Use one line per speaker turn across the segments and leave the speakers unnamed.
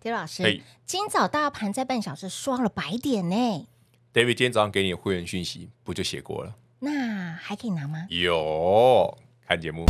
狄老师，今早大盘在半小时刷了白点呢。
David，今天早上给你的会员讯息不就写过了？
那还可以拿吗？
有看节目。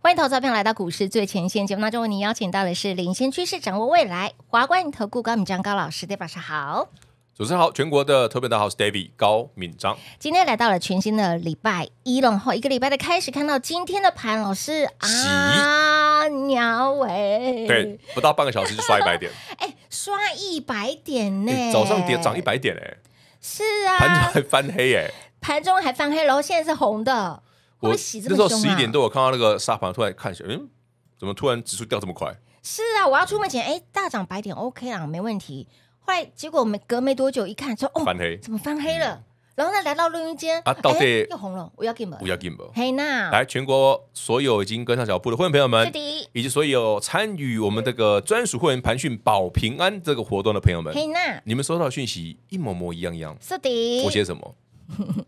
欢迎投资片朋友来到股市最前线节目当中，为您邀请到的是领先趋势，掌握未来，华冠投顾高敏章高老师，狄老师好。
主持人好，全国的特别大号是 David 高敏章。
今天来到了全新的礼拜一，然后一个礼拜的开始，看到今天的盘，老师啊，鸟尾，对，
不到半个小时就刷一百点，
哎，刷一百点呢？早上跌涨一百点嘞，是啊，盘中
还翻黑耶，
盘中还翻黑，然后现在是红的，
我洗，那时候十一点多，我看到那个沙盘，突然看一下，嗯，怎么突然指数掉这么快？
是啊，我要出门前，哎，大涨百点，OK 啦，没问题。来结果我们隔没多久一看，说哦，怎么翻黑了？然后呢，来到录音间啊，到又红了。我要 game，
我要 game。黑娜，来全国所有已经跟上脚步的会员朋友们，是以及所有参与我们这个专属会员盘讯保平安这个活动的朋友们，黑娜，你们收到讯息一模模一样一样，是
的。我写
什么？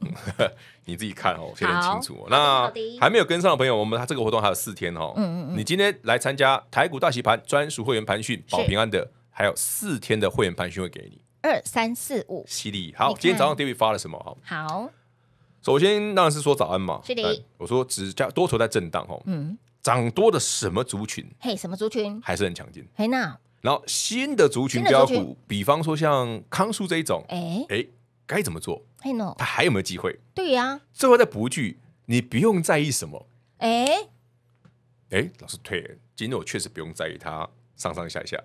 你自己看哦，写清楚。那还没有跟上的朋友，我们他这个活动还有四天哦。嗯嗯嗯，你今天来参加台股大洗盘专属会员盘讯保平安的。还有四天的会员盘讯会给你，
二三四五，
犀利。好，今天早上 David 发了什么？好，首先当然是说早安嘛，犀利。我说只加多头在震荡，哈，嗯，涨多的什么族群？
嘿，什么族群？
还是很强劲。嘿，那然后新的族群标股，比方说像康叔这一种，哎哎，该怎么做？嘿，那他还有没有机会？对呀，最后再补一句，你不用在意什么。哎哎，老师退，今天我确实不用在意他上上下下。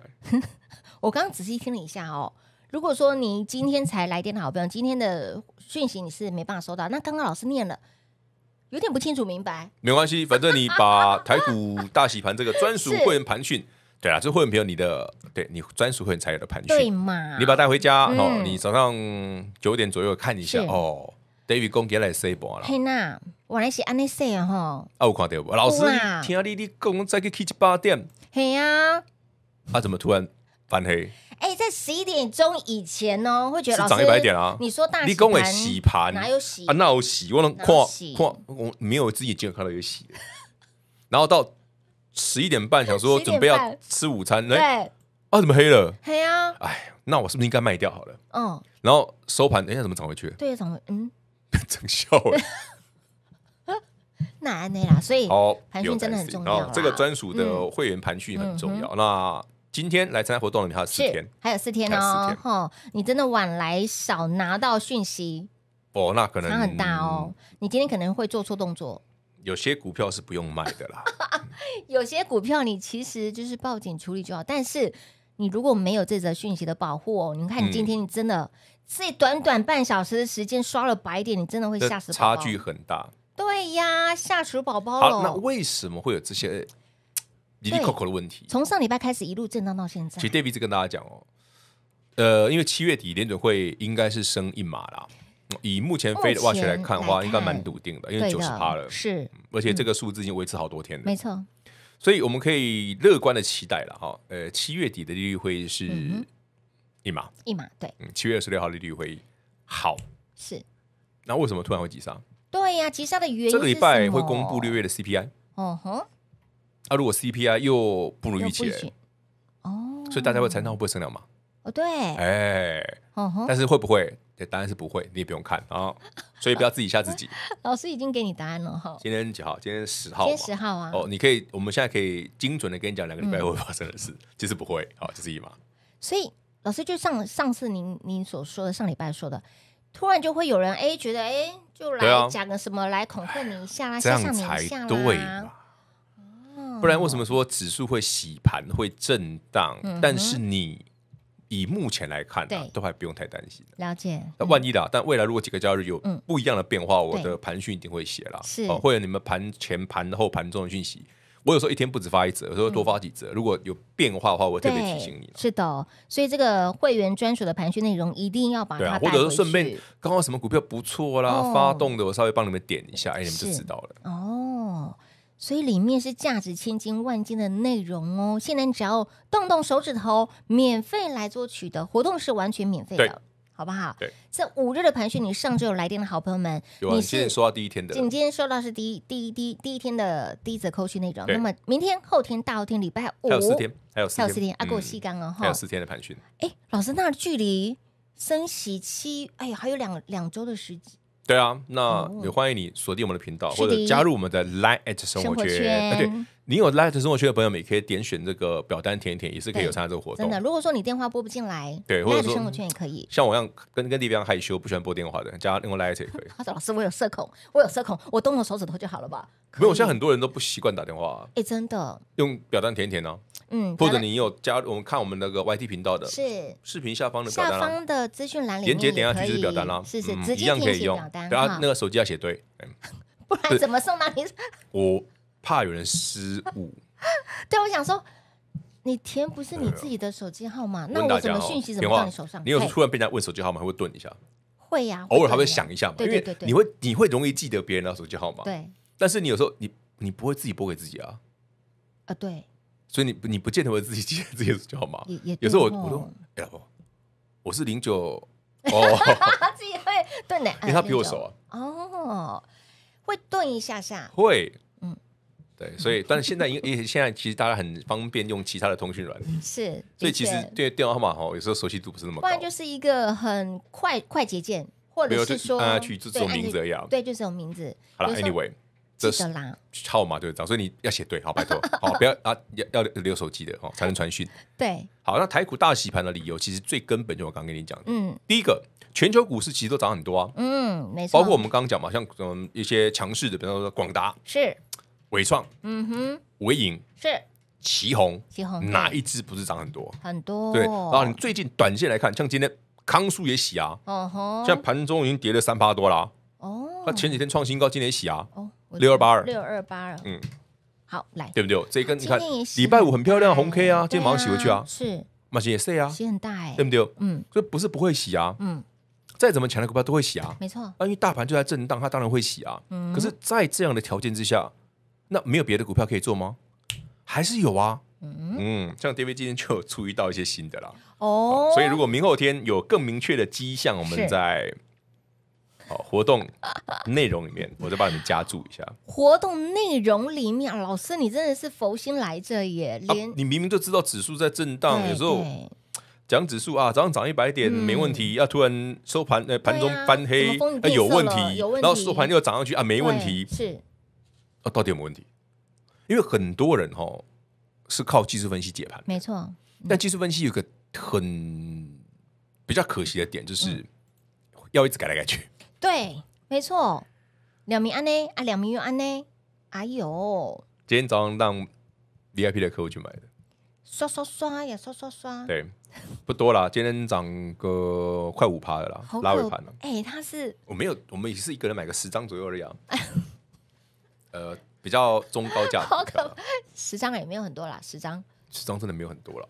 我刚刚仔细听了一下哦，如果说你今天才来电的好朋友，今天的讯息你是没办法收到。那刚刚老师念了，有点不清楚明白。
没关系，反正你把 台股大洗盘这个专属会员盘讯，对啦，这会员朋友你的，对你专属会员才有的盘讯，对
嘛？你把
它带回家哦，你早上九点左右看一下哦。David 公给来 say 一波了。嘿
娜，我来写安利 say 哈。
啊，我看到，老师，听下你你公再去 K 七八点。
嘿呀，
他怎么突然？翻黑
哎，在十一点钟以前哦，会觉得是涨一百点啊。你说大盘洗盘哪有洗？啊？那
有洗，我能看看，我没有自己健康的有洗。然后到十一点半，想说准备要吃午餐，哎，啊，怎么黑了？
黑啊！哎，
那我是不是应该卖掉好了？嗯。然后收盘，哎，怎么涨回去？
对，涨回嗯，真 笑啊！哪安内啦？所以，哦，盘训真的很重要。这个专属的
会员盘序很重要。那。今天来参加活动，你还有四天，
还有四天哦，哈！你真的晚来少拿到讯息
哦，那可能很大
哦。你今天可能会做错动作，
有些股票是不用卖的啦，
有些股票你其实就是报警处理就好。但是你如果没有这则讯息的保护哦，你看你今天你真的这短短半小时的时间刷了白点，你真的会吓死，差距很大。对呀，吓死宝宝了。那
为什么会有这些？利率 COCO 的问题，
从上礼拜开始一路震荡到现在。其实 David
一直跟大家讲哦，呃，因为七月底联准会应该是升一码啦。以目前飞的挖掘来看的话，应该蛮笃定的，因为九十趴了，是而且这个数字已经维持好多天了，没错。所以我们可以乐观的期待了哈。呃，七月底的利率会是一码
一码，对。嗯，
七月二十六号利率会好是。那为什么突然会急杀？
对呀，急杀的原因这个礼拜会公布
六月的 CPI。哦哼，啊，如果 CPI 又不如预期，哦，所以大家会猜那会不会升两嘛？哦，对，哎，但是会不会？答案是不会，你也不用看啊，所以不要自己吓自己。
老师已经给你答案了哈。
今天几号？今天十号。今天十号啊。哦，你可以，我们现在可以精准的跟你讲，两个礼拜会发生的事，其实不会，好，就是一码。
所以老师就上上次您您所说的上礼拜说的，突然就会有人哎觉得哎就来讲个什么来恐吓你一下啦，吓吓你一下啦。不然为
什么说指数会洗盘会震荡？但是你以目前来看，都还不用太担心。了解。那万一的，但未来如果几个交易日有不一样的变化，我的盘讯一定会写了。是。或者你们盘前、盘后、盘中的讯息，我有时候一天不止发一则，有时候多发几则。如果有变化的话，我特别提醒你。
是的，所以这个会员专属的盘讯内容一定要把它。对啊，或者时顺便
刚刚什么股票不错啦，发动的，我稍微帮你们点一下，哎，你们就知道了。
哦。所以里面是价值千金万金的内容哦。现在你只要动动手指头，免费来做取得活动是完全免费的，好不好？对，这五日的盘训，你上周有来电的好朋友们，你今天收
到第一天的，你今
天收到是第一第一第第一天的第一则扣 a 内容。那么明天、后天、大后天、礼拜五还有四天，还有四天啊！给我吸干了哈，还有四天的盘训。哎，老师，那距离升息期，哎呀，还有两两周的时间。
对啊，那也欢迎你锁定我们的频道，或者加入我们的 Line at 生活圈。你有 live 生活圈的朋友，也可以点选这个表单填一填，也是可以有参加这个活动。真的，
如果说你电话拨不进来，对，或者说生活圈也可以。
像我一样，跟跟对方害羞，不喜欢拨电话的，加另外 live 也可以。
他 说：“老师，我有社恐，我有社恐，我动动手指头就好了吧？”
没有，现在很多人都不习惯打电话。
哎，真的，
用表单填一填哦。
嗯，或者你
有加入我们看我们那个 YT 频道的，是视频下方的表单下方
的资讯栏里链接点下去就是表单啦，是是，一样可以用。然后那个
手机要写对，
不然怎么送到你？
我怕有人失误，
对我想说，你填不是你自己的手机号码，那我怎么讯息怎么到你手上？你有突然
被人家问手机号码，会顿一下？
会呀，偶尔还会
想一下，嘛，因为你会你会容易记得别人的手机号码，对。但是你有时候你你不会自己拨给自己啊？啊，对。所以你你不见得会自己记自己的手机号码，
有时候我我都
哎呀，我是零九 哦，
自己会顿的，因为他比我熟啊。哦，会顿一下下
会。对，所以但是现在因因为现在其实大家很方便用其他的通讯软，
是，所以其实
对电话号码哈，有时候熟悉度不是那么高，不
然就是一个很快快捷键，或者是说啊，去就这种名字一样，对，就这种名字。好了，anyway，这是啦
号码对不对？所以你要写对，好，拜托，好，不要啊，要要留手机的哦，才能传讯。对，好，那台股大洗盘的理由，其实最根本就我刚跟你讲，嗯，第一个，全球股市其实都涨很多，啊，
嗯，没错，包括我们刚
刚讲嘛，像嗯一些强势的，比方说广达，是。伟创，嗯哼，伟影是，旗宏，旗宏，哪一支不是涨很多？
很多，对。然后你
最近短线来看，像今天康树也洗啊，
哦吼，现在
盘中已经跌了三八多啦。哦，他前几天创新高，今天也洗啊。
哦，六二八二，六二八二，嗯，好，来，
对不对？这一根你看，礼拜五很漂亮，红 K 啊，今天马上洗回去啊，是，马上也洗啊，
洗很大哎，对
不对？嗯，所以不是不会洗啊，嗯，再怎么强的股票都会洗啊，没错。那因为大盘就在震荡，它当然会洗啊。嗯，可是，在这样的条件之下。那没有别的股票可以做吗？还是有啊。
嗯，
像 d a V 今天就注意到一些新的啦。
哦，所以
如果明后天有更明确的迹象，我们在好活动内容里面，我再帮你加注一下。
活动内容里面，老师你真的是佛心来着耶，连
你明明就知道指数在震荡，有时候讲指数啊，早上涨一百点没问题，要突然收盘呃盘中翻黑，那有问题，有问题，然后收盘又涨上去啊，没问题，是。到底有没问题？因为很多人哦是靠技术分析解盘，没错。但技术分析有个很比较可惜的点，就是要一直改来改去。
对，没错。两名安呢？啊，两名又安呢？哎呦！
今天早上让 VIP 的客户去买的，
刷刷刷呀，刷刷刷。
对，不多啦，今天涨个快五趴的了，拉尾盘了。
哎，他是
我没有，我们是一个人买个十张左右的呀。呃，比较中高价
的，十张也没有很多啦，十张，
十张真的没有很多了。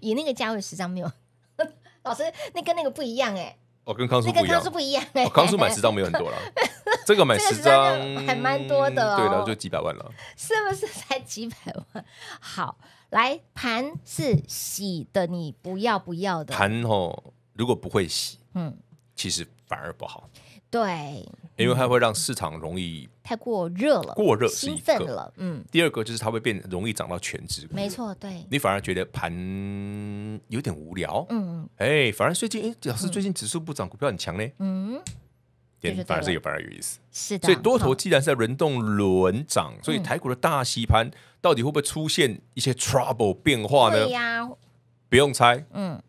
以那个价位，十张没有，老师那跟那个不一样哎。
哦，跟康叔不一样，康叔不一
样哎。康叔买十张没有很多了，
这个买十张还蛮多的，对了，就几百万了，
是不是才几百万？好，来盘是洗的，你不要不要的
盘哦。如果不会洗，嗯，其实反而不好。
对，因为它
会让市场容易
太过热了，过热、兴奋了。嗯，
第二个就是它会变容易涨到全值。没错，对。你反而觉得盘有点无聊。嗯，哎，反而最近，哎，老师最近指数不涨，股票很强嘞。
嗯，点反而是有，反而有意思。是的。所以多头既
然是在轮动轮涨，所以台股的大吸盘到底会不会出现一些 trouble 变化呢？对呀。不用猜。嗯。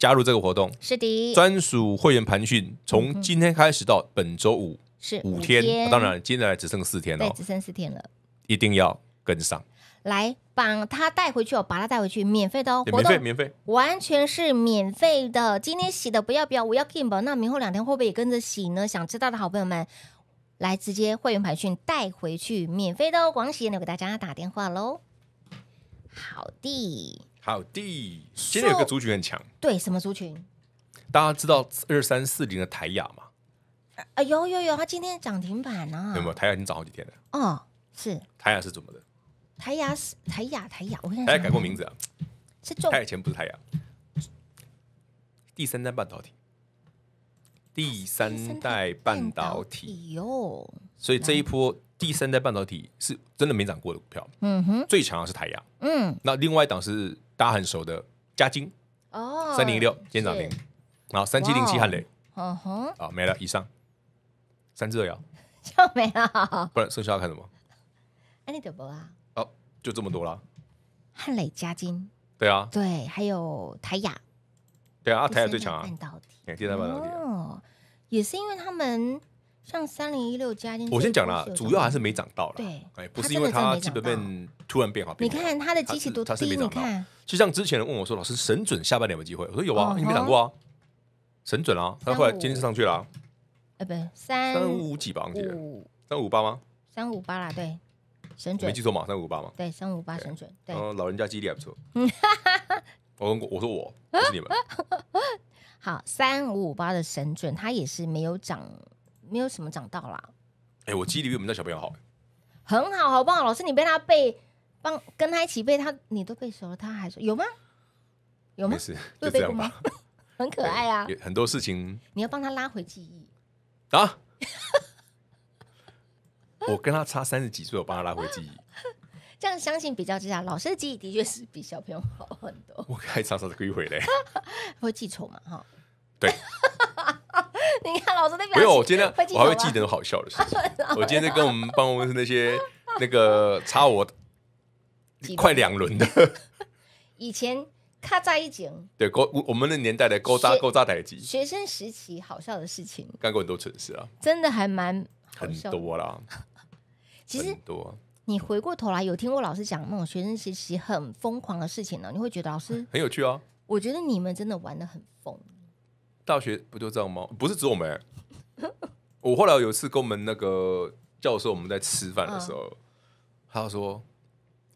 加入这个活动是
的，专
属会员盘讯从今天开始到本周五
是五天，当然
接下来只剩四天了，只剩四天了，一定要跟上
来，把它带回去哦，把它带回去，免费的活动，免费免费，完全是免费的。今天洗的不要不要，我要 keep 那明后两天会不会也跟着洗呢？想知道的好朋友们，来直接会员培训带回去，免费的哦，广洗，我给大家打电话喽。好的。
好第，今天有个族群很强。
对，什么族群？
大家知道二三四零的台亚吗？
啊，有有有，它今天涨停板啊！有没有？
台亚已经涨好几天了。
哦，是
台亚是怎么的？
台亚是台亚台亚，我跟在台亚改过名字啊，是中台
以前不是台亚，第三代半导体，第三代半导体哟。所以这一波第三代半导体是真的没涨过的股票。嗯哼，最强是台亚。嗯，那另外一档是。大家很熟的嘉金
哦，三零一六先涨停，
然后三七零七汉雷，嗯哼，啊没了，以上三只热聊
就没了，
不然剩下要看什么？
安利德博啊，
哦，就这么多了。
汉雷嘉金，对啊，对，还有台雅，
对啊，台雅最强啊，半导体第三代半导体，
哦，也是因为他们像三零一六嘉金，我先讲了，主要还
是没涨到了，对，哎，不是因为它基本面。突然变好，你看
他的机器多低，你看，
就像之前问我说：“老师，沈准下半年有机会？”我说：“有啊，你没涨过啊。”沈准啊，他来今天是上去了，啊，
不对，三三五五几吧？三五三五八吗？三五八啦，对，沈准没记错吗？三五八吗？对，三五八沈准，对，
老人家记忆力还不错。我问过，我说我
是你们 好三五五八的沈准，他也是没有涨，没有什么涨到啦。
哎，我记忆力比我们家小朋友好，
很好，好不好？老师，你被他背。帮跟他一起背，他你都背熟了，他还说有吗？有吗？就这样吧。很可爱啊，
很多事情
你要帮他拉回记忆啊！
我跟他差三十几岁，我帮他拉回记忆，
这样相信比较之下，老师的记忆的确是比小朋友好很多。
我还常常可以回嘞，
会记仇嘛？哈，对，你看老师的表情，我今天我还会记得
好笑的事情。我今天在跟我们帮我们那些那个差我。
快两轮的，以前咔嚓一剪，
对勾我们的年代的勾扎勾扎台机，
学生时期好笑的事情，
干过很多蠢事啊，
真的还蛮很多啦。其实多，你回过头来有听过老师讲那种学生时期很疯狂的事情呢？你会觉得老师 很有趣啊？我觉得你们真的玩的很疯。
大学不就这样吗？不是指我们。我后来有一次跟我们那个教授，我们在吃饭的时候，他说。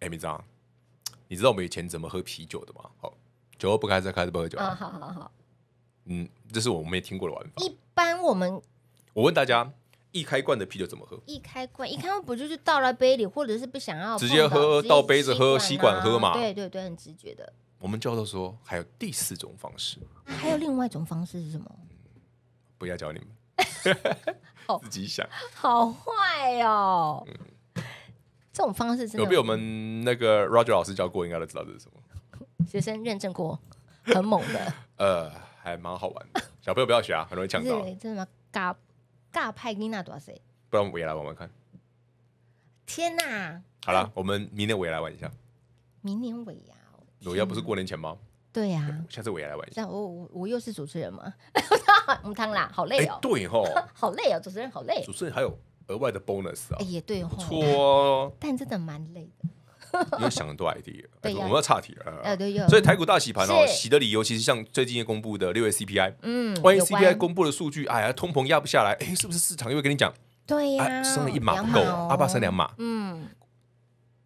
哎，米章，你知道我们以前怎么喝啤酒的吗？好，酒后不开车，开车不喝酒。啊，好好好。嗯，这是我们没听过的玩法。一
般我们，
我问大家，一开罐的啤酒怎么喝？
一开罐，一开罐不就是倒在杯里，或者是不想要直接喝，倒杯子喝，吸管喝嘛？对对对，很直觉的。
我们教授说，还有第四种方式。
还有另外一种方式是什么？
不要教你们，自己想。
好坏哦。这种方式真的有被我
们那个 Roger 老师教过，应该都知道这是什么。
学生认证过，很猛的，
呃，还蛮好玩的。小朋友不要学啊，很容易抢到。
真的？尬尬派金娜多少岁？
不然我也来玩玩看。
天哪！
好了，我们明年我也来玩一下。
明年我呀？
我要不是过年前吗？对呀。下次我也来玩一
下。我我我又是主持人吗？我们啦，好累哦。对哦，好累哦，主持人好累。主持
人还有。额外的 bonus 啊，
也对，错，但真的蛮累的。你 要想
的多 idea，对，我们要岔题了，所以台股大洗盘哦，洗的理由其实像最近也公布的六月 CPI，嗯，万一 CPI 公布的数据，哎呀，通膨压不下来，哎，是不是市场又跟你讲，
对呀，升一码不够，阿爸升两码，嗯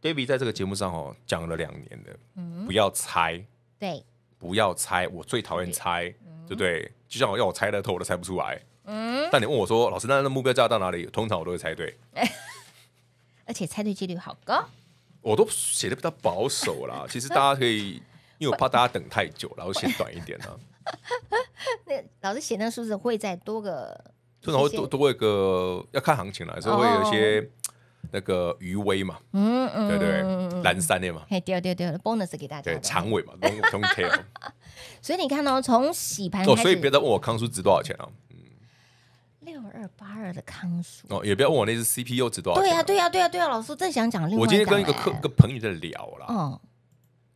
，Baby 在这个节目上哦，讲了两年的，不要猜，对，不要猜，我最讨厌猜，对不对？就像要我猜的透，我都猜不出来。但你问我说，老师，那那目标价到哪里？通常我都会猜对，
而且猜对几率好高。
我都写的比较保守啦，其实大家可以，因为我怕大家等太久，然后写短一点呢。
那老师写那个数字会再多个，通常会多
多一个，要看行情了，所以会有一些那个余威嘛。
嗯嗯，对对，
蓝山的嘛。
哎，对对对，bonus 给大家，
对，长尾嘛，long tail。
所以你看哦，从洗盘，所以别
再问我康叔值多少钱了。
六二八二的康叔
哦，也不要问我那只 CPU 值多少。对呀，
对呀，对呀，对呀。老师正想讲另外我今天跟一个
客、一个朋友在聊了，嗯，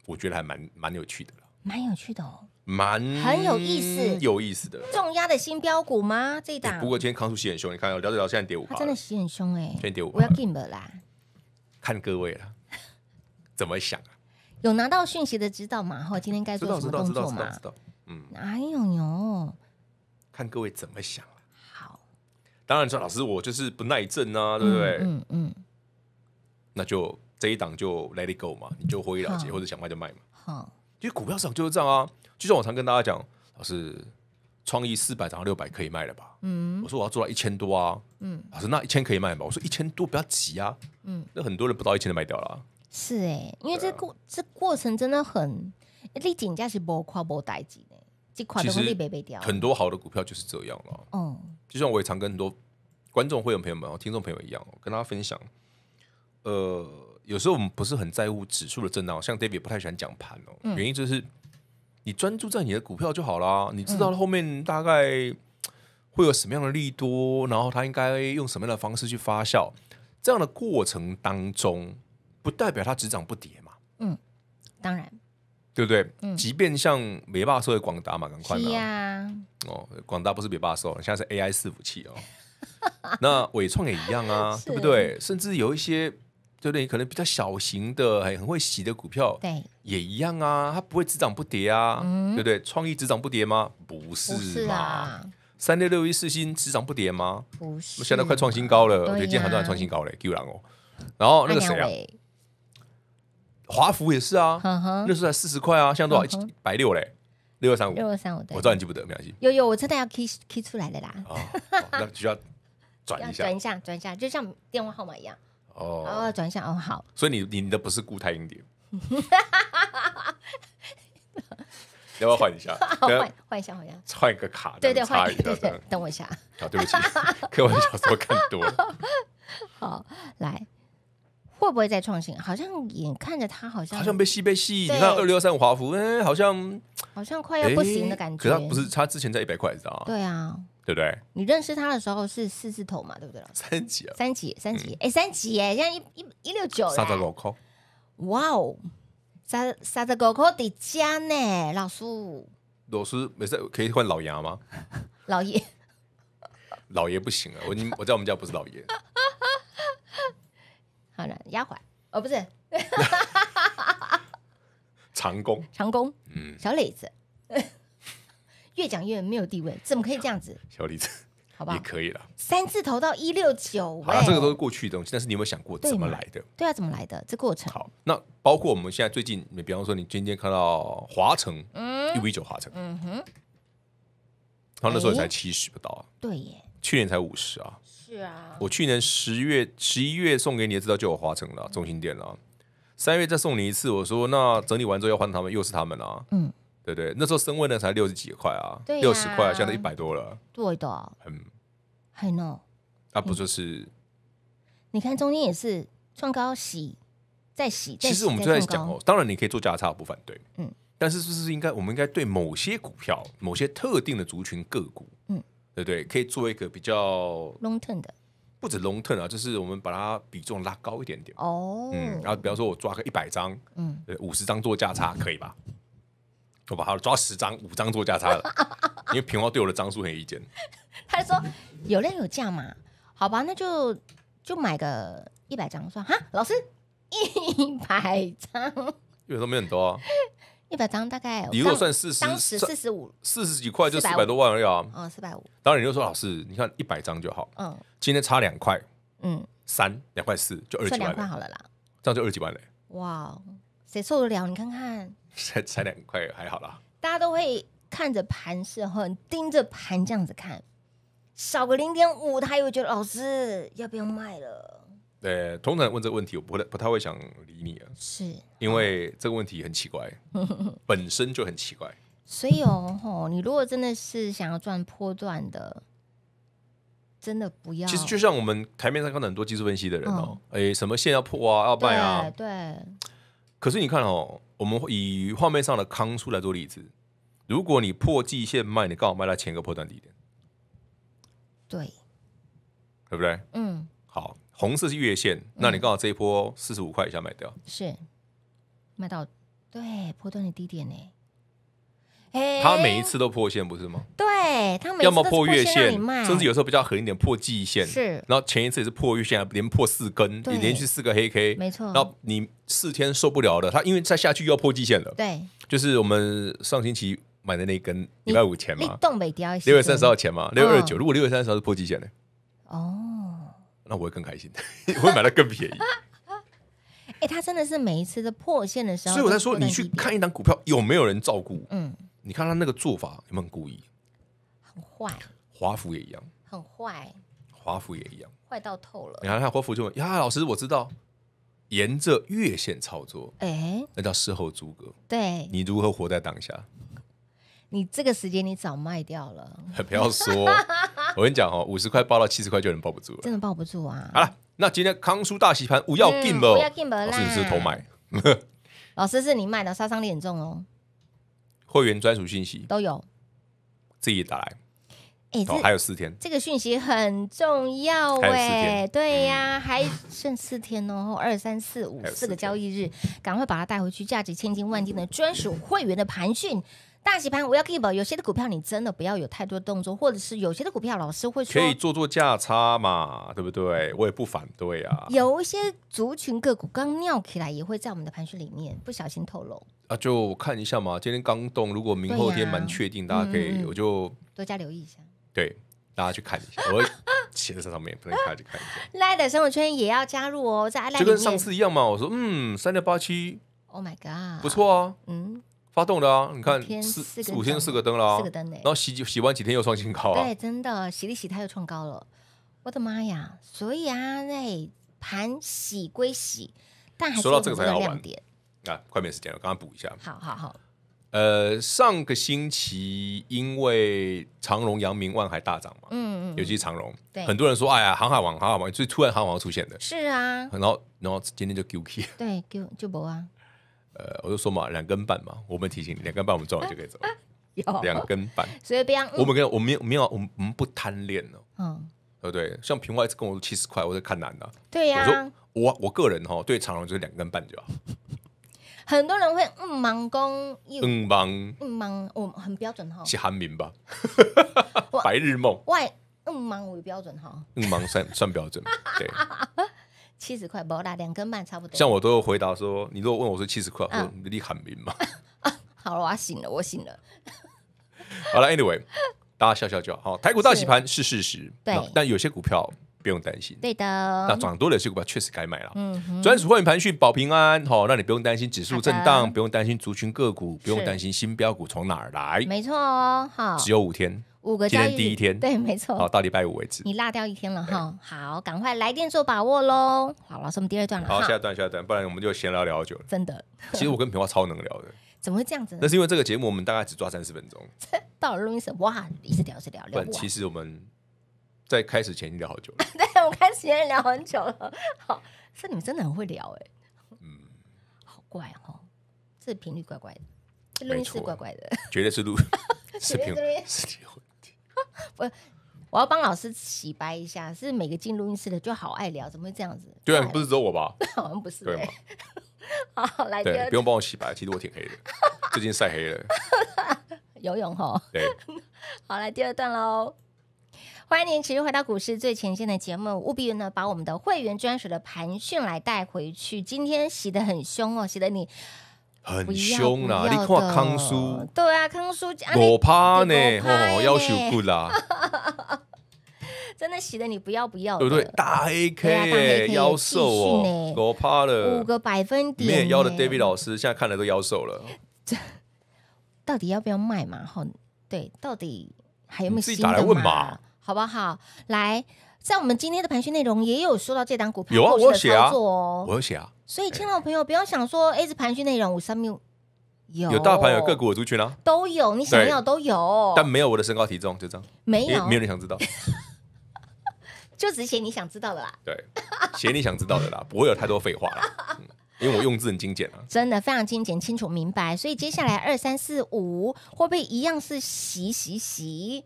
我觉得还蛮蛮有趣的了，
蛮有趣的哦，
蛮很有意思、有意思的。
重压的新标股吗？这一档。不
过今天康叔洗很凶，你看，聊着聊着现在跌五，真的
洗很凶哎，先跌五。我要 game 啦，
看各位了，怎么想啊？
有拿到讯息的知道吗？后今天该做的工作吗？嗯，哎呦呦，
看各位怎么想。当然说，老师，我就是不耐症啊，对不对？嗯嗯，那就这一档就 let it go 嘛，你就挥一了结，或者想卖就卖嘛。好，因为股票市场就是这样啊。就像我常跟大家讲，老师，创意四百涨到六百可以卖了吧？嗯，我说我要做到一千多啊。嗯，老师，那一千可以卖吧？我说一千多不要急啊。嗯，那很多人不到一千就卖掉了。
是哎，因为这过这过程真的很丽景，家是无夸无代志。其实很
多好的股票就是这样了。嗯，就像我也常跟很多观众、会员朋友们、听众朋友一样，跟大家分享。呃，有时候我们不是很在乎指数的震荡，像 David 不太喜欢讲盘哦，原因就是你专注在你的股票就好啦，你知道后面大概会有什么样的利多，然后他应该用什么样的方式去发酵。这样的过程当中，不代表他只涨不跌嘛。
嗯，当然。
对不对？即便像美霸收的广达嘛，赶快啊！哦，广达不是美霸收现在是 AI 伺服器哦。那伟创也一样啊，对不对？甚至有一些对对，可能比较小型的、很会洗的股票，对，也一样啊。它不会只涨不跌啊，对不对？创意只涨不跌吗？不是嘛？三六六一四星只涨不跌吗？不是，现在快创新高了，今天很多人创新高嘞，牛人哦。然后那个谁啊？华福也是啊，那时候才四十块啊，现在多少？一百六嘞，六二三五。六二三五，我知道你记不得，没关系。
有有，我真的要 key key 出来的啦。啊，那
需要转一下，转一
下，转一下，就像电话号码一样。哦哦，转一下，哦好。
所以你你的不是固态硬盘。要不要换一下？换换一下，换一下。换一个卡。对对，换一个，
等我一下。好，对不起，开玩
笑说看多了。
好，来。会不会再创新？好像眼看着他，好像好像被戏被戏。你看二六
三五华孚，哎，好像
好像快要不行的感觉。可他不是
他之前在一百块知道吗？对啊，对不对？
你认识他的时候是四字头嘛，对不对？三级啊，三级，三级，哎，三级哎，现在一一一六九。杀着狗哭，哇哦，三三着狗哭的家呢，老师，
老师没事可以换老牙吗？
老爷，
老爷不行啊，我我在我们家不是老爷。
丫鬟哦，不是，长工，长工，嗯，小磊子，越讲越没有地位，怎么可以这样子？
小磊子，好吧，也可以了，
三字头到一六九，好，
这个都是过去的东西，但是你有没有想过怎么来的？
对啊，怎么来的？这过程。好，
那包括我们现在最近，你比方说，你今天看到华城，嗯，一一九华城，嗯哼，他那时候才七十不到，对耶，去年才五十啊。对啊，我去年十月、十一月送给你的知道就有华城了，中心店了。三月再送你一次，我说那整理完之后要换他们，又是他们了。嗯，对对，那时候升温的才六十几块啊，六十块，现在一百多了。
对的，嗯，很呢。
啊，不就是？
你看中间也是创高洗，再洗，再其实我们就在讲哦，
当然你可以做价差，我不反对。嗯，但是是不是应该，我们应该对某些股票、某些特定的族群个股？对对，可以做一个比较 long term 的，不止 long term 啊，就是我们把它比重拉高一点点
哦。嗯，然后
比方说我抓个一百张，嗯，五十张做价差可以吧？我把它抓十张，五张做价差了，因为平花对我的张数有意见。
他说有量有价嘛，好吧，那就就买个一百张算哈。老师一百张，
有什么没很多？
一百张大概，你如果算四十、四十、四十五、
四十几块，就四百多万而已啊。嗯，四百五。然你就说老师，你看一百张就好。嗯。今天差两块。嗯。三两块四就二几万。两块好了啦。这样就二几万嘞。
哇，谁受得了？你看看，
才才两块还好啦。
大家都会看着盘市，很盯着盘这样子看，少个零点五，他以觉得老师要不要卖了。
对，通常问这个问题，我不太不太会想理你啊，是因为这个问题很奇怪，本身就很奇怪。
所以哦，你如果真的是想要赚破段的，真的不要。其实就
像我们台面上看到很多技术分析的人哦，哎，什么线要破啊，要卖啊，对。可是你看哦，我们以画面上的康叔来做例子，如果你破季线卖，你刚好卖到前一个破段地点，对，对不对？嗯，好。红色是月线，那你刚好这一波四十五块以下卖掉，
是卖到对破段的低点呢？他每
一次都破线不是吗？对，它要么破月线，甚至有时候比较狠一点破季线。是，然后前一次也是破月线，连破四根，你连续四个黑 K，没错。然后你四天受不了了，它因为再下去又要破季线了。对，就是我们上星期买的那根，礼拜五前嘛，
六月三十号前
嘛，六月二九。如果六月三十号是破季线呢？哦。那我会更开心，我会买的更便宜。
哎，他真的是每一次的破线的时候，所以我在说，你去
看一档股票有没有人照顾？嗯，你看他那个做法有没有故意？很坏。华富也一样，
很坏。
华富也一样，
坏到透了。
你看，华富就呀，老师，我知道沿着月线操作，哎，那叫事后诸葛。对，你如何活在当下？
你这个时间你早卖掉了，不要说，
我跟你讲哦，五十块抱到七十块就能抱不住了，真的抱不住啊！好了，那今天康叔大洗盘，不要 game 了，不要 game 了，老师是偷买，
老师是你卖的，杀伤力很重哦。
会员专属信息都有，自己打来，哎，还有四天，
这个讯息很重要哎，对呀，还剩四天哦，二三四五四个交易日，赶快把它带回去，价值千金万金的专属会员的盘讯。大洗盘我要 keep，有些的股票你真的不要有太多动作，或者是有些的股票老师会说可以
做做价差嘛，对不对？我也不反对啊。
有一些族群个股刚尿起来，也会在我们的盘序里面不小心透露
啊。就看一下嘛，今天刚动，如果明后天蛮确定，大家可以我就
多加留意一下。
对，大家去看一下，我写在上面，可能看就看。
赖的生活圈也要加入哦，在赖就跟上次
一样嘛，我说嗯，三六八七
，Oh my God，
不错啊，嗯。发动的啊！你看四五天四个灯啦，四个灯呢。然后洗几洗完几天又创新高啊！
对，真的洗了洗它又创高了，我的妈呀！所以啊，那盘洗归洗，但说到这个才是亮
点啊！快没时间了，刚刚补一下。好好好。呃，上个星期因为长荣、阳明、万海大涨
嘛，嗯嗯尤其
是长荣，对，很多人说，哎呀，航海王，航海王，最突然航海王出现的，
是啊。然
后，然后今天就 QK，
对，就就博啊。
呃，我就说嘛，两根半嘛，我们提醒你，两根半我们赚完就可以走。
要 两根半，所以我们
跟我们没有，我们我们不贪恋哦。嗯，对不对？像平外一次跟我七十块，我是看难的。对呀，我我个人哈对长荣就是两根半就。好。
很多人会嗯盲工，嗯盲，嗯盲，我很标准哈。是
韩民吧？白日梦。
外嗯盲为标准哈，
嗯盲算算标准。对。
七十块包大两根半差不多。像我
都有回答说，你如果问我说七十块，我你喊明嘛？
好了，我醒了，我醒了。
好了，anyway，大家笑笑就好。台股大洗盘是事实，对，但有些股票不用担心。对
的，那涨多
的有些股票确实该买了。
嗯专
属会员盘讯保平安，好，那你不用担心指数震荡，不用担心族群个股，不用担心新标股从哪来。没
错，好，只有五天。五个交易，对，没错，好
到礼拜五为止，你
落掉一天了哈。好，赶快来电做把握喽。好，老师，我们第二段了。好，下一
段，下一段，不然我们就闲聊好久了。真
的，其实我跟
平花超能聊的。
怎么会这样子？那是因
为这个节目我们大概只抓三十分钟。
到了录音室哇，一直聊，一直聊聊。其实
我们在开始前就聊好久
了。对，我开始前聊很久了。好，是你们真的很会聊哎。嗯，好怪哦，这频率怪怪的，录音室怪怪的，绝对是录视频我我要帮老师洗白一下，是每个进录音室的就好爱聊，怎么会这样子？对
啊，不是只有我吧？
好像不是，对吗？好，来，对，不用
帮我洗白，其实我挺黑的，最近晒黑了，
游泳哈。对，好，来第二段喽，欢迎您持续回到股市最前线的节目，务必呢把我们的会员专属的盘讯来带回去。今天洗的很凶哦，洗的你。很凶啦！你看康叔，对啊，康叔讲我怕呢，哦，要求不啦，真的洗的你不要不要对不对？
大 AK 妖兽哦，我趴了五
个百分点，腰的 David
老师现在看来都妖兽了，
到底要不要卖嘛？好，对，到底还有没有自己打来问嘛？好不好？来。在我们今天的盘讯内容也有说到这档股票，有啊，我写啊，我写啊。所以，亲爱的朋友，不要想说 A 字盘讯内容，我上面有有大盘有个
股我出去了，都
有，你想要都有，但
没有我的身高体重，就这样，没有，没有人想知道，
就只写你想知道的啦。
对，写你想知道的啦，不会有太多废话了，因为我用字很精简啊，
真的非常精简，清楚明白。所以接下来二三四五会不会一样是洗洗洗？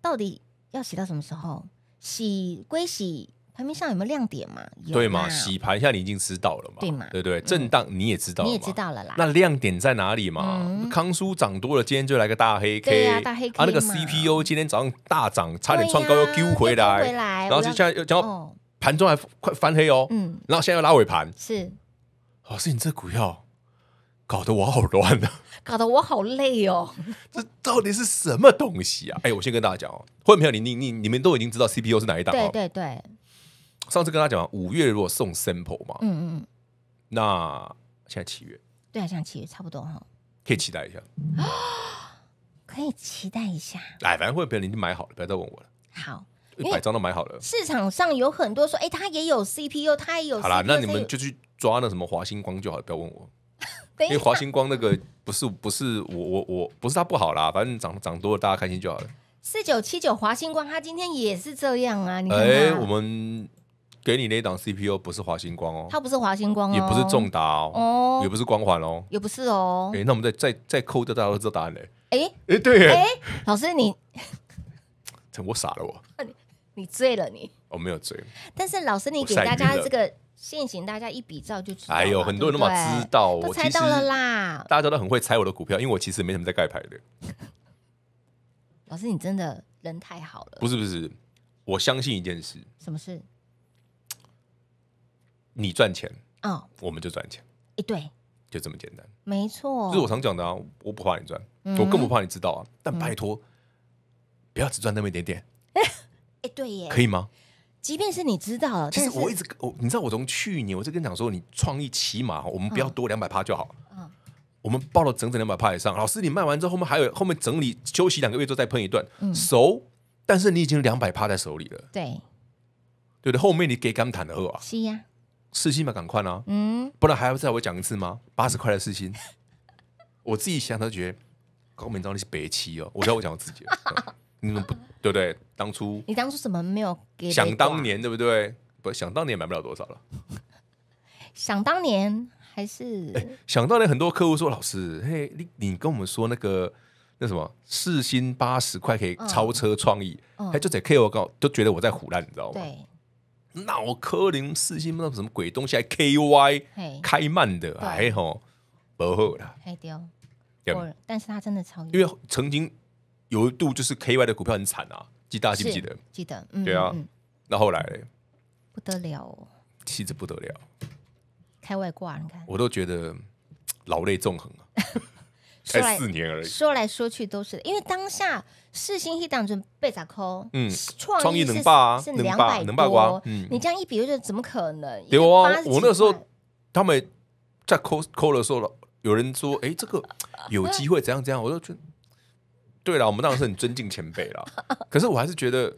到底要洗到什么时候？洗归洗，盘面上有没有亮点嘛？对嘛，洗
盘现在你已经知道了嘛？对嘛？对对，震荡你也知道，你也知道了啦。那亮点在哪里嘛？康叔涨多了，今天就来个大黑 K，大黑 K。那个 CPU 今天早上大涨，差点创高又 Q 回来，回来，然后现在又讲盘中还快翻黑哦，嗯，然后现在要拉尾盘。是，老师，你这股票。搞得我好乱啊！
搞得我好累哦！这到底是什
么东西啊？哎，我先跟大家讲哦，会员朋友，你、你、你、你们都已经知道 CPU 是哪一代，对对对。上次跟他讲五月如果送 sample 嘛，嗯嗯那现在七月，
对，在七月差不多哈，
可以期待一下
可以期待一下。
哎，反正会员朋友已经买好了，不要再问我了。好，百张都买好了。市
场上有很多说，哎，它也有 CPU，它也有。好了，那你们就
去抓那什么华星光就好，了，不要问我。因为华星光那个不是不是我我我不是他不好啦，反正涨涨多了大家开心就好了。
四九七九华星光，他今天也是这样啊！你哎，我
们给你那档 CPU 不是华星光哦，它不
是华星光，也不是重
达哦，也不是光环哦，
也不是哦。
哎，那我们再再再扣掉，大家都知道答案嘞。
哎哎，对哎，老师你，我傻了我，你你醉了你？我没有醉。但是老师你给大家这个。现行，大家一比照就知道。哎呦，很多人都把知道，我猜到了啦。
大家都很会猜我的股票，因为我其实没什么在盖牌的。
老师，你真的人太好了。
不是不是，我相信一件事。什么事？你赚钱哦，我们就赚钱。一对，就这么简单。
没错，这是我常
讲的啊。我不怕你赚，我更不怕你知道啊。但拜托，不要只赚那么一点点。
哎，对耶，可以吗？即便是你知道了，其实我一直
我你知道我从去年我就跟你讲说，你创意起码我们不要多两百趴就好。嗯，我们报了整整两百趴以上，老师你卖完之后后面还有后面整理休息两个月之后再喷一段，熟。但是你已经两百趴在手里了，对，对的。后面你给刚谈的喝啊，是呀，四星嘛，赶快呢，嗯，不然还要再我讲一次吗？八十块的四星，我自己想都觉得，高明知道你是白期哦，我知道我讲我自己，你们不。对不对？当初你
当初什么没有给？想当
年，对不对？不想当年买不了多少了。
想当年还是哎，
想当年很多客户说：“老师，嘿，你你跟我们说那个那什么四星八十块可以超车创意，还就在 K.O. 告，都觉得我在胡乱，你知道吗？”对。脑科林四星不知道什么鬼东西，还 K.Y. 开慢的，还吼而后了，
还丢。有，但是他真的超因为
曾经。有一度就是 KY 的股票很惨啊，记大家记不记得？
记得，嗯，对啊。那后来不得了，哦，
气质不得了，
开外挂，你看，
我都觉得老泪纵横啊。
才四年而已，说来说去都是因为当下四星一档准被砸抠，嗯，
创意能霸是两百能霸，嗯，
你这样一比，我觉得怎么可能？对啊，
我那时候他们在抠抠的时候了，有人说：“哎，这个有机会怎样怎样。”我就觉得。对了，我们当然是很尊敬前辈了。可是我还是觉得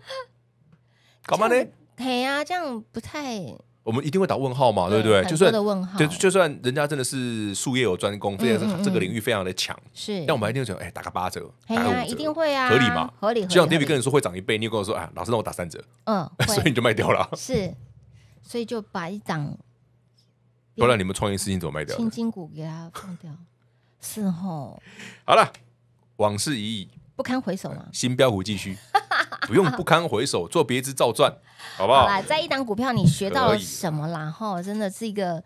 干嘛呢？
嘿呀，这样不太。
我们一定会打问号嘛？对不对？就算就就算人家真的是术业有专攻，这个这个领域非常的强。是，但我们一定讲，哎，打个八折。哎折，一定
会啊，合理嘛？合理。就像 David 跟你
说会涨一倍，你跟我说啊，老师让我打三折。嗯。所以你就卖掉了。是，
所以就把一档，
不然你们创业事金怎么卖掉？
青金股给它放掉，是吼。
好了，往事已矣。
不堪回首嘛，
新标股继续，不用不堪回首，做别只照赚，好不好？在
一档股票你学到了什么啦？哈，真的是一个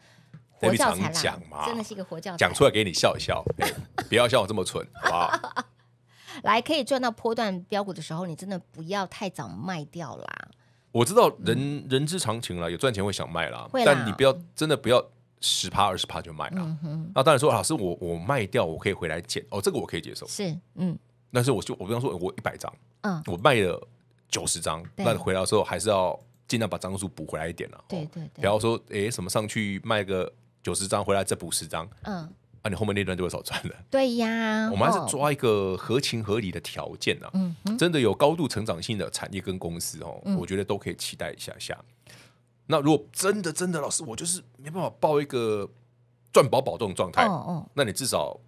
活教材啦，真的是一个活教材，讲出
来给你笑一笑，不要像我这么蠢，好不好？
来，可以赚到波段标股的时候，你真的不要太早卖掉啦。
我知道人人之常情啦，有赚钱会想卖啦，但你不要真的不要十趴二十趴就卖啦。嗯那当然说，老师我我卖掉我可以回来捡哦，这个我可以接受。是，嗯。但是我就我比方说，我一百张，嗯，我卖了九十张，那回来的时候还是要尽量把张数补回来一点了，对对。不要说哎，什么上去卖个九十张，回来再补十张，嗯，啊，你后面那段就会少赚了。
对呀，我们还是
抓一个合情合理的条件啊，嗯，真的有高度成长性的产业跟公司哦，我觉得都可以期待一下下。那如果真的真的，老师，我就是没办法抱一个赚饱保这种状态，那你至少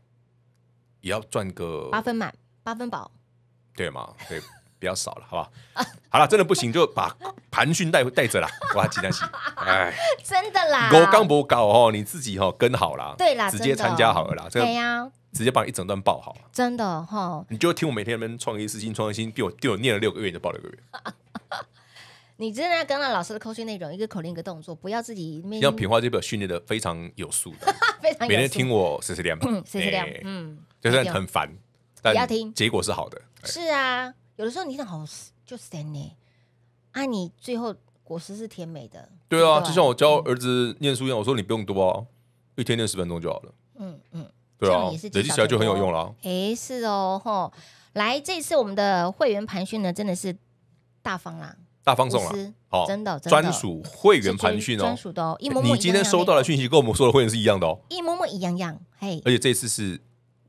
也要赚个八
分满。八分饱，
对吗？对，比较少了，好不好 好了，真的不行，就把盘讯带带着啦，哇，还记得哎，
真的啦，我刚不
搞哦，你自己哈跟好了，对啦，直接参加好了，啦，这没呀？直接把一整段报好了，
真的哈，
你就听我每天们创意私新创新，被我被我念了六个月，你就报六个月。
你真的跟着老师的口训内容，一个口令一个动作，不要自己。像品
花这边训练的非常有素的，
非常。每天听我
四十四点吗？十四
嗯，就是很
烦。你要听，结果是好的。
是啊，有的时候你想好，就甜呢。啊，你最后果实是甜美的。对啊，
就像我教儿子念书一样，我说你不用多，一天念十分钟就好了。嗯嗯，对啊，累积起来就很有用了。
哎，是哦，吼，来，这次我们的会员盘讯呢，真的是大方啦，大方送了，哦，真的，专属
会员盘讯哦，专属的哦，一模模你今天收到的讯息跟我们说的会员是一样的哦，
一模模一样样，嘿。
而且这次是。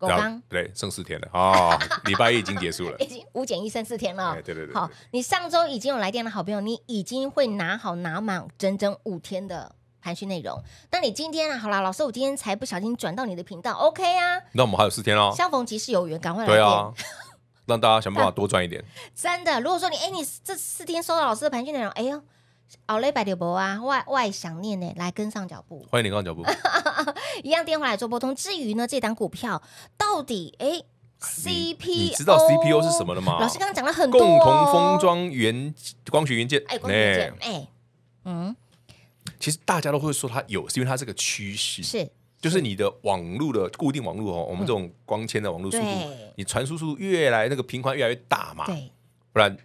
刚对剩四天了哦，礼拜一已经结束了，已经
五减一剩四天了。哎，对对对，好，你上周已经有来电的好朋友，你已经会拿好拿满整整五天的盘讯内容。那你今天啊，好啦，老师，我今天才不小心转到你的频道，OK 啊？
那我们还有四天哦，相
逢即是有缘，赶快来。对啊，
让大家想办法 多赚一点。
真的，如果说你哎，你这四天收到老师的盘讯内容，哎呦。奥利百迪伯啊，外外想念呢，来跟上脚步。欢迎你跟上脚步，一样电话来做拨通。至于呢，这档股票到底哎，C P 你知道 C P U 是什么了吗？老师刚刚讲了很多，共同封
装元光学元件，哎，光学元件，
哎，嗯，
其实大家都会说它有，是因为它是个趋势，是就是你的网络的固定网络哦，我们这种光纤的网络速度，你传输速度越来那个频宽越来越大嘛，不然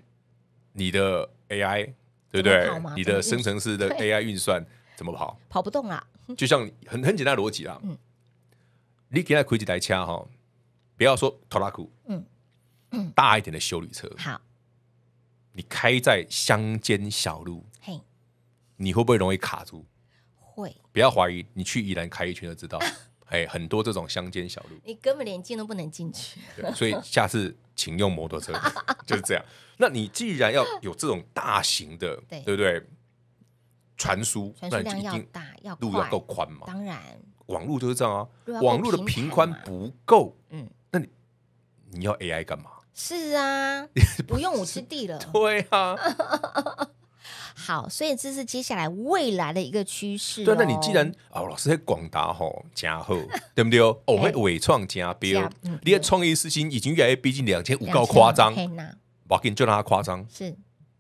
你的 A I。对不对？你的生成式的 AI 运算怎么跑？跑不动啊！就像很很简单逻辑啦。嗯，你给他开几台车哈，不要说拖拉机，嗯大一点的修理车。好，你开在乡间小路，嘿，你会不会容易卡住？会。不要怀疑，你去宜兰开一圈就知道，哎，很多这种乡间小路，
你根本连进都不能进去。所以
下次请用摩托车，就是这样。那你既然要有这种大型的，对不对？传输传输量要大，
要路要够宽嘛？当然，
网络就是这样啊。网络的频宽不够，嗯，那你你要 AI 干嘛？
是啊，不用五 G 了。
对啊，
好，所以这是接下来未来的一个趋势。对，那你既然
哦，老师在广达吼加厚，对不对哦？哦，会伟创加，标，你的创意资金已经越来越逼近两千五，够夸张。w a l k i n 就让它夸张，是，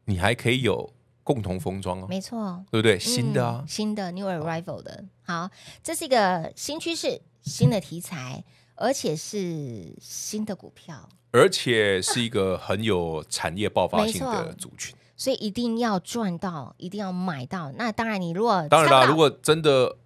你还可以有共同封装
啊，没错，对不对？新的啊，新的 new arrival 的，好，这是一个新趋势，新的题材，而且是新的股票，
而且是一个很有产业爆发性的族
群，所以一定要赚到，一定要买到。那当然，你如果当然啦，如
果真的。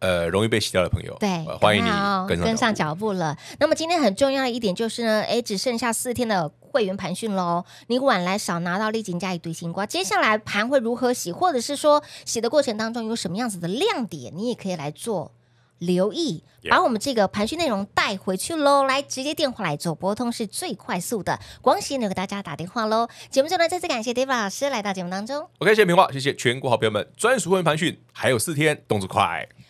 呃，容易被洗掉的朋友，对，欢迎你跟跟上
脚步了。那么今天很重要的一点就是呢，哎，只剩下四天的会员盘训喽，你晚来少拿到立景家一堆新瓜。接下来盘会如何洗，或者是说洗的过程当中有什么样子的亮点，你也可以来做留意，把我们这个盘训内容带回去喽。来直接电话来做拨通是最快速的，广喜留给大家打电话喽。节目中呢，再次感谢 David 老师来到节目当中。
OK，谢谢明华，谢谢全国好朋友们专属会员盘训，还有四天，动作快。